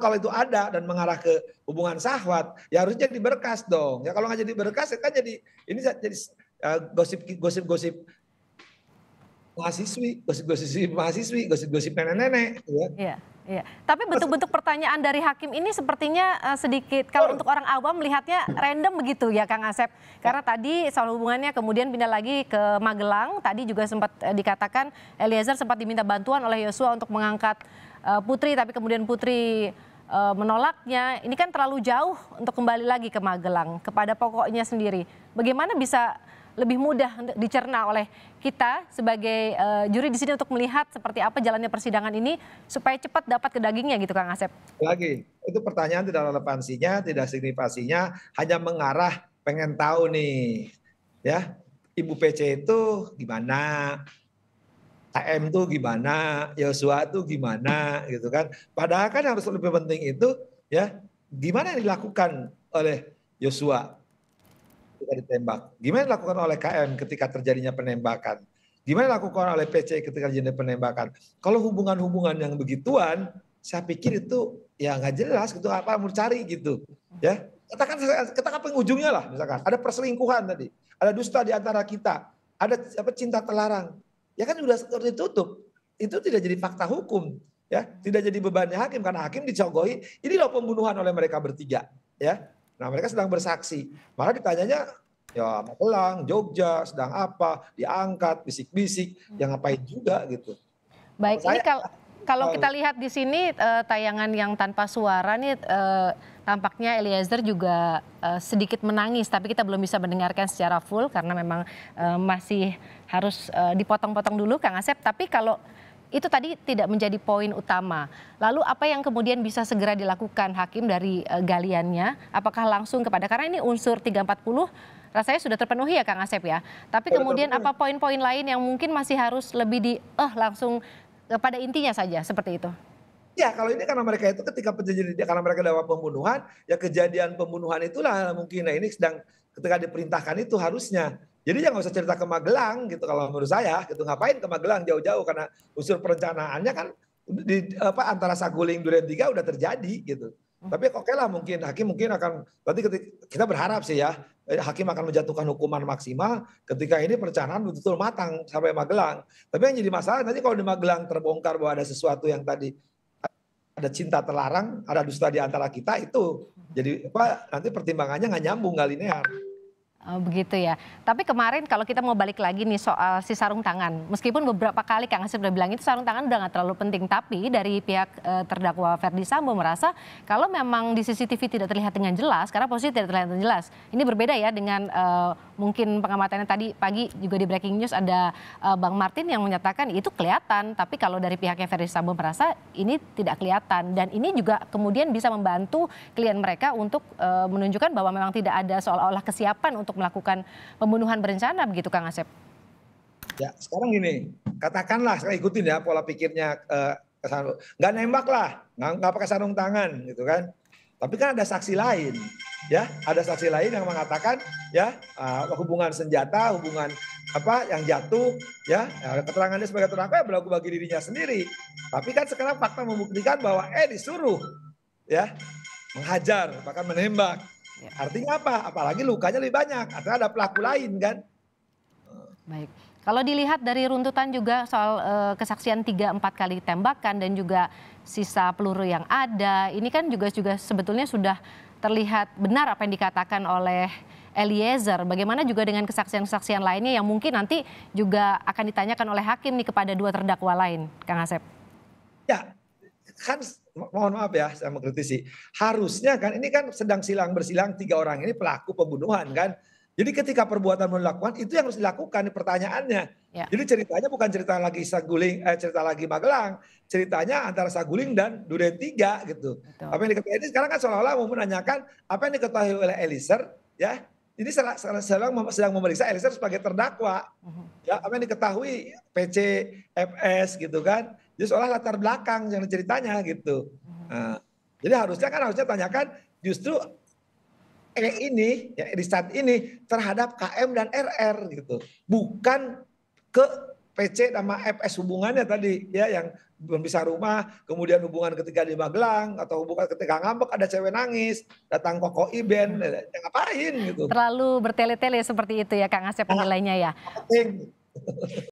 kalau itu ada dan mengarah ke hubungan sahwat, ya harusnya jadi berkas dong. Ya kalau nggak jadi berkas, ya kan jadi ini jadi eh, gosip gosip mahasiswi, gosip-gosip mahasiswi, gosip-gosip nenek-nenek. Gitu ya. Iya, iya. Tapi bentuk-bentuk pertanyaan dari hakim ini sepertinya uh, sedikit. Kalau oh. untuk orang awam melihatnya random begitu ya Kang Asep. Karena tadi soal hubungannya kemudian pindah lagi ke Magelang. Tadi juga sempat uh, dikatakan Eliezer sempat diminta bantuan oleh Yosua untuk mengangkat uh, Putri. Tapi kemudian Putri Eh, menolaknya. Ini kan terlalu jauh untuk kembali lagi ke Magelang, kepada pokoknya sendiri. Bagaimana bisa lebih mudah dicerna oleh kita sebagai uh, juri di sini untuk melihat seperti apa jalannya persidangan ini supaya cepat dapat ke dagingnya gitu Kang Asep. Lagi, itu pertanyaan tidak relevansinya, tidak signifikansinya, hanya mengarah pengen tahu nih. Ya, Ibu PC itu gimana? AM tuh gimana, Yosua tuh gimana gitu kan. Padahal kan yang harus lebih penting itu ya gimana yang dilakukan oleh Yosua ketika ditembak. Gimana yang dilakukan oleh KM ketika terjadinya penembakan. Gimana yang dilakukan oleh PC ketika terjadinya penembakan. Kalau hubungan-hubungan yang begituan, saya pikir itu ya nggak jelas gitu apa mau cari gitu ya katakan katakan pengujungnya lah misalkan ada perselingkuhan tadi ada dusta di antara kita ada apa cinta terlarang ya kan sudah ditutup. Itu tidak jadi fakta hukum, ya. Tidak jadi bebannya hakim karena hakim dicogohi, ini loh pembunuhan oleh mereka bertiga, ya. Nah, mereka sedang bersaksi. Maka ditanyanya ya Magelang, Jogja, sedang apa, diangkat, bisik-bisik, hmm. yang ngapain juga gitu. Baik, Saya, ini kalau kalau kita lihat di sini uh, tayangan yang tanpa suara nih uh, tampaknya Eliezer juga uh, sedikit menangis tapi kita belum bisa mendengarkan secara full karena memang uh, masih harus uh, dipotong-potong dulu Kang Asep tapi kalau itu tadi tidak menjadi poin utama. Lalu apa yang kemudian bisa segera dilakukan hakim dari uh, galiannya? Apakah langsung kepada karena ini unsur 340 rasanya sudah terpenuhi ya Kang Asep ya. Tapi kemudian apa poin-poin lain yang mungkin masih harus lebih di eh langsung pada intinya saja seperti itu. Ya kalau ini karena mereka itu ketika kejadian ya, karena mereka dapat pembunuhan ya kejadian pembunuhan itulah mungkin nah ini sedang ketika diperintahkan itu harusnya jadi jangan ya usah cerita ke Magelang gitu kalau menurut saya gitu ngapain ke Magelang jauh-jauh karena unsur perencanaannya kan di apa antara Saguling Duren 3 udah terjadi gitu. Tapi oke okay lah mungkin hakim mungkin akan berarti ketika, kita berharap sih ya eh, hakim akan menjatuhkan hukuman maksimal ketika ini perencanaan betul-betul matang sampai Magelang. Tapi yang jadi masalah nanti kalau di Magelang terbongkar bahwa ada sesuatu yang tadi ada cinta terlarang, ada dusta di antara kita itu jadi apa nanti pertimbangannya nggak nyambung nggak linear. Oh begitu ya. Tapi kemarin kalau kita mau balik lagi nih soal si sarung tangan, meskipun beberapa kali Kang Asep udah bilang itu sarung tangan udah gak terlalu penting, tapi dari pihak e, terdakwa Ferdi Sambo merasa kalau memang di CCTV tidak terlihat dengan jelas, karena posisi tidak terlihat dengan jelas, ini berbeda ya dengan e, mungkin pengamatannya tadi pagi juga di breaking news ada uh, Bang Martin yang menyatakan itu kelihatan, tapi kalau dari pihaknya Ferry Sambo merasa ini tidak kelihatan dan ini juga kemudian bisa membantu klien mereka untuk uh, menunjukkan bahwa memang tidak ada seolah-olah kesiapan untuk melakukan pembunuhan berencana begitu Kang Asep. Ya, sekarang gini, katakanlah saya ikutin ya pola pikirnya uh, nggak nembak lah, nggak, nggak pakai sarung tangan gitu kan tapi kan ada saksi lain, ya, ada saksi lain yang mengatakan, ya, uh, hubungan senjata, hubungan apa yang jatuh, ya, ya keterangannya sebagai terdakwa ya berlaku bagi dirinya sendiri. Tapi kan sekarang fakta membuktikan bahwa eh disuruh, ya, menghajar bahkan menembak. Ya. Artinya apa? Apalagi lukanya lebih banyak, artinya ada pelaku lain kan. Baik. Kalau dilihat dari runtutan juga soal e, kesaksian 3 4 kali tembakan dan juga sisa peluru yang ada, ini kan juga juga sebetulnya sudah terlihat benar apa yang dikatakan oleh Eliezer. Bagaimana juga dengan kesaksian-kesaksian lainnya yang mungkin nanti juga akan ditanyakan oleh hakim nih kepada dua terdakwa lain, Kang Asep? Ya, kan mohon maaf ya saya mengkritisi. Harusnya kan ini kan sedang silang bersilang tiga orang ini pelaku pembunuhan kan jadi ketika perbuatan dilakukan itu yang harus dilakukan pertanyaannya. Ya. Jadi ceritanya bukan cerita lagi Saguling eh, cerita lagi Magelang, ceritanya antara Saguling dan Duren Tiga gitu. Betul. Apa yang diketahui ini sekarang kan seolah-olah mau menanyakan apa yang diketahui oleh Eliezer ya. Ini sedang, sedang memeriksa Eliezer sebagai terdakwa. Mhm. Ya, apa yang diketahui PC FS gitu kan. Jadi seolah latar belakang yang ceritanya gitu. Mhm. nah, jadi harusnya kan harusnya tanyakan justru E ini ya saat ini terhadap KM dan RR gitu. Bukan ke PC sama FS hubungannya tadi ya yang belum bisa rumah, kemudian hubungan ketika di Magelang atau hubungan ketika ngambek ada cewek nangis, datang koko iben, hmm. ya, ya ngapain gitu. Terlalu bertele-tele seperti itu ya Kang Asep penilainya ya. Penting.